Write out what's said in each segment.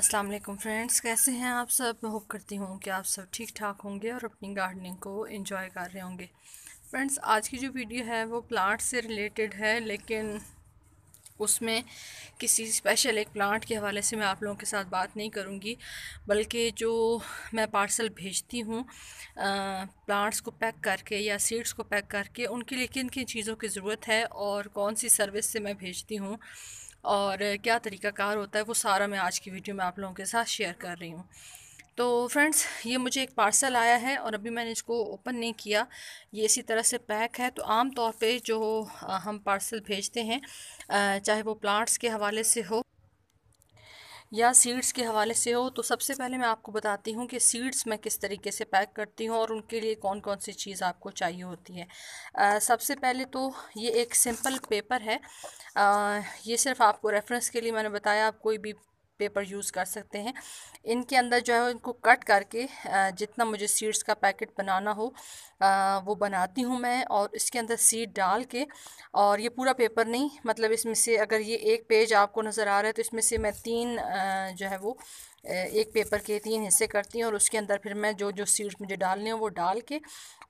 अस्सलाम वालेकुम फ्रेंड्स कैसे हैं आप सब मैं होप करती हूँ कि आप सब ठीक ठाक होंगे और अपनी गार्डनिंग को एंजॉय कर रहे होंगे फ्रेंड्स आज की जो वीडियो है वो प्लांट से रिलेटेड है लेकिन उसमें किसी स्पेशल एक प्लांट के हवाले से मैं आप लोगों के साथ बात नहीं करूँगी बल्कि जो मैं पार्सल भेजती हूँ प्लांट्स को पैक करके या सीड्स को पैक करके उनके लिए किन किन चीज़ों की ज़रूरत है और कौन सी सर्विस से मैं भेजती हूँ और क्या तरीकाकार होता है वो सारा मैं आज की वीडियो में आप लोगों के साथ शेयर कर रही हूँ तो फ्रेंड्स ये मुझे एक पार्सल आया है और अभी मैंने इसको ओपन नहीं किया ये इसी तरह से पैक है तो आम तौर पे जो हम पार्सल भेजते हैं चाहे वो प्लांट्स के हवाले से हो या सीड्स के हवाले से हो तो सबसे पहले मैं आपको बताती हूँ कि सीड्स मैं किस तरीके से पैक करती हूँ और उनके लिए कौन कौन सी चीज़ आपको चाहिए होती है आ, सबसे पहले तो ये एक सिंपल पेपर है आ, ये सिर्फ आपको रेफरेंस के लिए मैंने बताया आप कोई भी पेपर यूज़ कर सकते हैं इनके अंदर जो है इनको कट करके जितना मुझे सीड्स का पैकेट बनाना हो आ, वो बनाती हूँ मैं और इसके अंदर सीड डाल के और ये पूरा पेपर नहीं मतलब इसमें से अगर ये एक पेज आपको नज़र आ रहा है तो इसमें से मैं तीन आ, जो है वो एक पेपर के तीन हिस्से करती हूँ और उसके अंदर फिर मैं जो जो सीड्स मुझे डालने हैं वो डाल के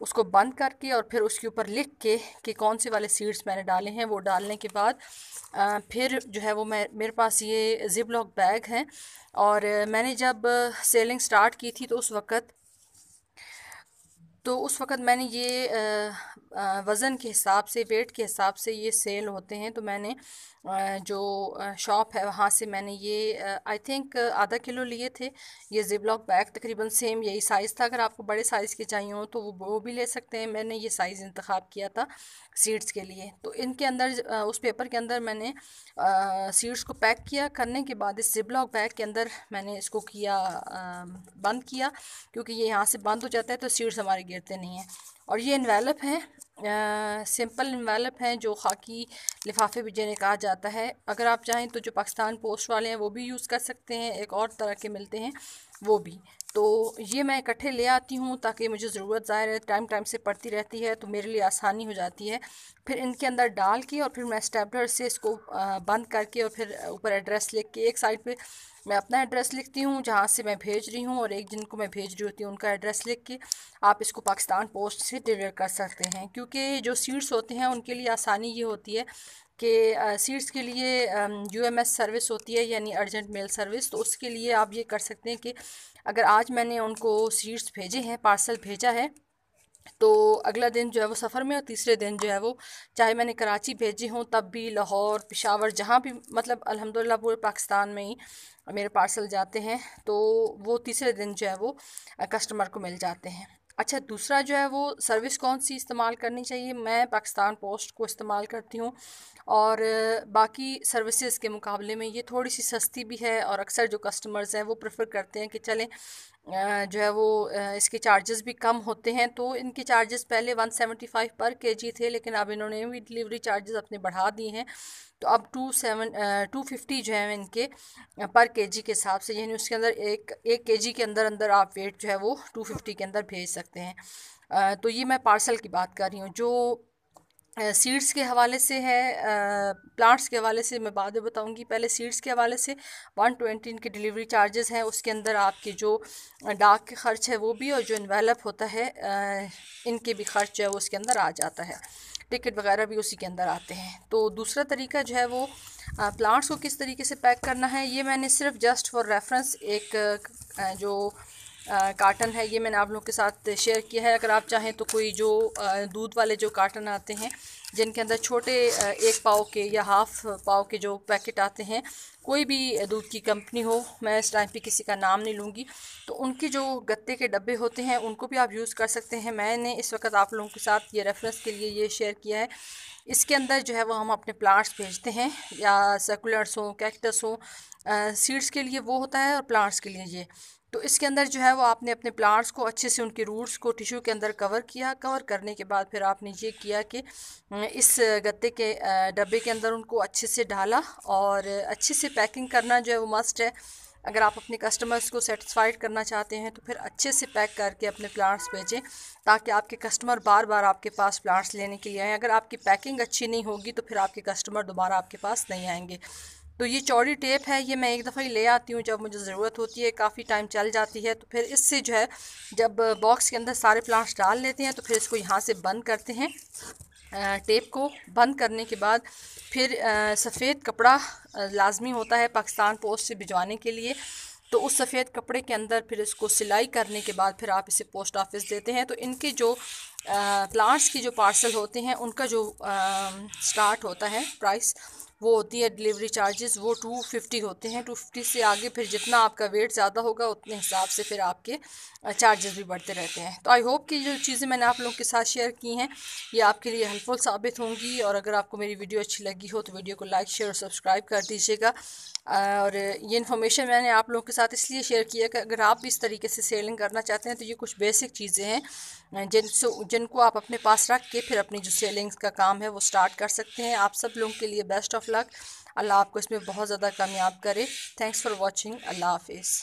उसको बंद करके और फिर उसके ऊपर लिख के कि कौन से वाले सीड्स मैंने डाले हैं वो डालने के बाद फिर जो है वो मैं मेरे पास ये जिप लॉक बैग हैं और मैंने जब सेलिंग स्टार्ट की थी तो उस वक़्त तो उस वक़्त मैंने ये वज़न के हिसाब से वेट के हिसाब से ये सेल होते हैं तो मैंने जो शॉप है वहाँ से मैंने ये आई थिंक आधा किलो लिए थे ये लॉक बैग तकरीबन सेम यही साइज़ था अगर आपको बड़े साइज़ के चाहिए हों तो वो वो भी ले सकते हैं मैंने ये साइज़ इंतखब किया था सीड्स के लिए तो इनके अंदर उस पेपर के अंदर मैंने सीड्स को पैक किया करने के बाद इस लॉक बैग के अंदर मैंने इसको किया बंद किया क्योंकि ये यहाँ से बंद हो जाता है तो सीड्स हमारे गिरते नहीं हैं और ये इन्वेलप है सिंपल इन्वेलप हैं जो खाकी लिफाफे भी जिन्हें कहा जाता है अगर आप चाहें तो जो पाकिस्तान पोस्ट वाले हैं वो भी यूज़ कर सकते हैं एक और तरह के मिलते हैं वो भी तो ये मैं इकट्ठे ले आती हूँ ताकि मुझे ज़रूरत ज़ाहिर है टाइम टाइम से पड़ती रहती है तो मेरे लिए आसानी हो जाती है फिर इनके अंदर डाल के और फिर मैं स्टेपलर से इसको बंद करके और फिर ऊपर एड्रेस लिख के एक साइड पे मैं अपना एड्रेस लिखती हूँ जहाँ से मैं भेज रही हूँ और एक जिनको मैं भेज रही होती हूँ उनका एड्रेस लिख के आप इसको पाकिस्तान पोस्ट से डिलीवर कर सकते हैं क्योंकि के जो सीड्स होते हैं उनके लिए आसानी ये होती है कि सीट्स के लिए यू एम एस सर्विस होती है यानी अर्जेंट मेल सर्विस तो उसके लिए आप ये कर सकते हैं कि अगर आज मैंने उनको सीट्स भेजे हैं पार्सल भेजा है तो अगला दिन जो है वो सफ़र में और तीसरे दिन जो है वो चाहे मैंने कराची भेजी हूँ तब भी लाहौर पिशावर जहाँ भी मतलब अल्हम्दुलिल्लाह पूरे पाकिस्तान में ही मेरे पार्सल जाते हैं तो वो तीसरे दिन जो है वो कस्टमर को मिल जाते हैं अच्छा दूसरा जो है वो सर्विस कौन सी इस्तेमाल करनी चाहिए मैं पाकिस्तान पोस्ट को इस्तेमाल करती हूँ और बाकी सर्विसेज के मुकाबले में ये थोड़ी सी सस्ती भी है और अक्सर जो कस्टमर्स हैं वो प्रेफर करते हैं कि चलें जो है वो इसके चार्जेस भी कम होते हैं तो इनके चार्जेस पहले 175 पर केजी थे लेकिन अब इन्होंने भी डिलीवरी चार्जेस अपने बढ़ा दिए हैं तो अब टू सेवन टू फिफ्टी जो है इनके पर केजी के हिसाब से यानी उसके अंदर एक एक केजी के अंदर अंदर आप वेट जो है वो टू फिफ्टी के अंदर भेज सकते हैं तो ये मैं पार्सल की बात कर रही हूँ जो सीड्स के हवाले से है प्लांट्स के हवाले से मैं बाद में बताऊंगी पहले सीड्स के हवाले से वन ट्वेंटी इनके डिलीवरी चार्जेस हैं उसके अंदर आपके जो डाक के खर्च है वो भी और जो इन्वेलप होता है इनके भी खर्च है वो उसके अंदर आ जाता है टिकट वगैरह भी उसी के अंदर आते हैं तो दूसरा तरीका जो है वो प्लांट्स को किस तरीके से पैक करना है ये मैंने सिर्फ जस्ट फॉर रेफरेंस एक जो काटन है ये मैंने आप लोगों के साथ शेयर किया है अगर आप चाहें तो कोई जो दूध वाले जो काटन आते हैं जिनके अंदर छोटे एक पाव के या हाफ़ पाव के जो पैकेट आते हैं कोई भी दूध की कंपनी हो मैं इस टाइम पे किसी का नाम नहीं लूँगी तो उनके जो गत्ते के डब्बे होते हैं उनको भी आप यूज़ कर सकते हैं मैंने इस वक्त आप लोगों के साथ ये रेफरेंस के लिए ये शेयर किया है इसके अंदर जो है वो हम अपने प्लांट्स भेजते हैं या सर्कुलर्स हों कैक्टस हों सीड्स के लिए वो होता है और प्लांट्स के लिए ये तो इसके अंदर जो है वो आपने अपने प्लांट्स को अच्छे से उनके रूट्स को टिश्यू के अंदर कवर किया कवर करने के बाद फिर आपने ये किया कि इस गत्ते के डब्बे के अंदर उनको अच्छे से डाला और अच्छे से पैकिंग करना जो है वो मस्ट है अगर आप अपने कस्टमर्स को सेटिस्फाइड करना चाहते हैं तो फिर अच्छे से पैक करके अपने प्लांट्स भेजें ताकि आपके कस्टमर बार बार आपके पास प्लांट्स लेने के लिए आएँ अगर आपकी पैकिंग अच्छी नहीं होगी तो फिर आपके कस्टमर दोबारा आपके पास नहीं आएंगे तो ये चौड़ी टेप है ये मैं एक दफ़ा ही ले आती हूँ जब मुझे ज़रूरत होती है काफ़ी टाइम चल जाती है तो फिर इससे जो है जब बॉक्स के अंदर सारे प्लांट्स डाल लेते हैं तो फिर इसको यहाँ से बंद करते हैं टेप को बंद करने के बाद फिर सफ़ेद कपड़ा लाजमी होता है पाकिस्तान पोस्ट से भिजवाने के लिए तो उस सफ़ेद कपड़े के अंदर फिर इसको सिलाई करने के बाद फिर आप इसे पोस्ट ऑफिस देते हैं तो इनके जो प्लांट्स की जो पार्सल होते हैं उनका जो आ, स्टार्ट होता है प्राइस वो होती है डिलीवरी चार्जेस वो टू फिफ्टी होते हैं टू फिफ्टी से आगे फिर जितना आपका वेट ज़्यादा होगा उतने हिसाब से फिर आपके चार्जेस भी बढ़ते रहते हैं तो आई होप कि जो चीज़ें मैंने आप लोगों के साथ शेयर की हैं ये आपके लिए हेल्पफुल साबित होंगी और अगर आपको मेरी वीडियो अच्छी लगी हो तो वीडियो को लाइक शेयर और सब्सक्राइब कर दीजिएगा और ये इन्फॉर्मेशन मैंने आप लोगों के साथ इसलिए शेयर किया कि अगर आप भी इस तरीके से सेलिंग करना चाहते हैं तो ये कुछ बेसिक चीज़ें हैं जिनसे जिनको आप अपने पास रख के फिर अपनी जो सेलिंग्स का काम है वो स्टार्ट कर सकते हैं आप सब लोगों के लिए बेस्ट ऑफ लक अल्लाह आपको इसमें बहुत ज़्यादा कामयाब करे थैंक्स फॉर वॉचिंग अल्लाह हाफिज़